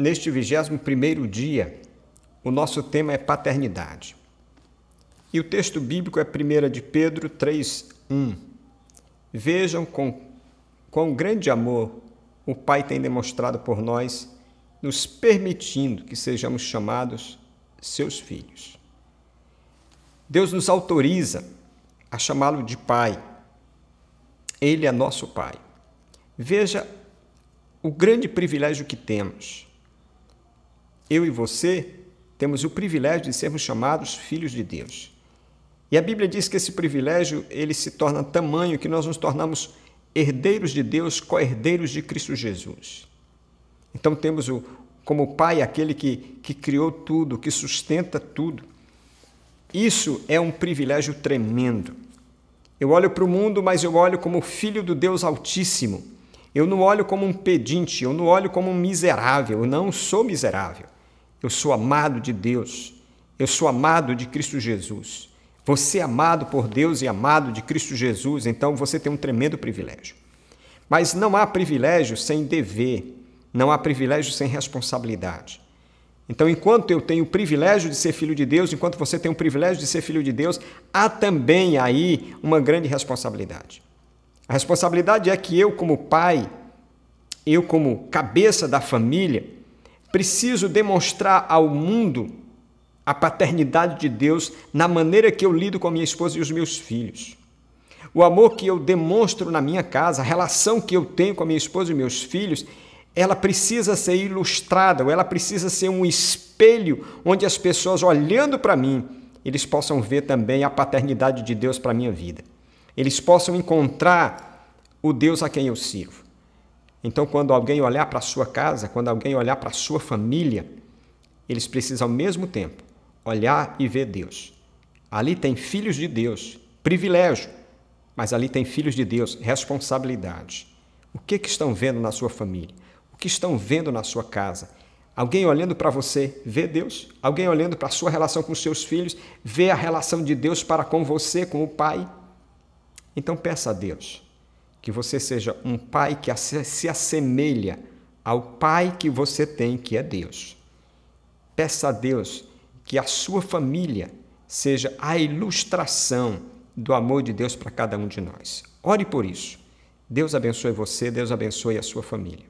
neste 21º dia, o nosso tema é paternidade. E o texto bíblico é 1 de Pedro 3:1. Vejam com quão grande amor o Pai tem demonstrado por nós, nos permitindo que sejamos chamados seus filhos. Deus nos autoriza a chamá-lo de Pai. Ele é nosso Pai. Veja o grande privilégio que temos eu e você temos o privilégio de sermos chamados filhos de Deus. E a Bíblia diz que esse privilégio ele se torna tamanho que nós nos tornamos herdeiros de Deus, co-herdeiros de Cristo Jesus. Então temos o, como Pai aquele que, que criou tudo, que sustenta tudo. Isso é um privilégio tremendo. Eu olho para o mundo, mas eu olho como filho do Deus Altíssimo. Eu não olho como um pedinte, eu não olho como um miserável, eu não sou miserável. Eu sou amado de Deus. Eu sou amado de Cristo Jesus. Você é amado por Deus e amado de Cristo Jesus, então você tem um tremendo privilégio. Mas não há privilégio sem dever, não há privilégio sem responsabilidade. Então, enquanto eu tenho o privilégio de ser filho de Deus, enquanto você tem o privilégio de ser filho de Deus, há também aí uma grande responsabilidade. A responsabilidade é que eu, como pai, eu, como cabeça da família, Preciso demonstrar ao mundo a paternidade de Deus na maneira que eu lido com a minha esposa e os meus filhos. O amor que eu demonstro na minha casa, a relação que eu tenho com a minha esposa e meus filhos, ela precisa ser ilustrada, ou ela precisa ser um espelho onde as pessoas olhando para mim, eles possam ver também a paternidade de Deus para a minha vida. Eles possam encontrar o Deus a quem eu sirvo. Então, quando alguém olhar para a sua casa, quando alguém olhar para a sua família, eles precisam ao mesmo tempo olhar e ver Deus. Ali tem filhos de Deus, privilégio, mas ali tem filhos de Deus, responsabilidade. O que, que estão vendo na sua família? O que estão vendo na sua casa? Alguém olhando para você vê Deus? Alguém olhando para a sua relação com seus filhos vê a relação de Deus para com você, com o Pai? Então peça a Deus que você seja um pai que se assemelha ao pai que você tem, que é Deus. Peça a Deus que a sua família seja a ilustração do amor de Deus para cada um de nós. Ore por isso. Deus abençoe você, Deus abençoe a sua família.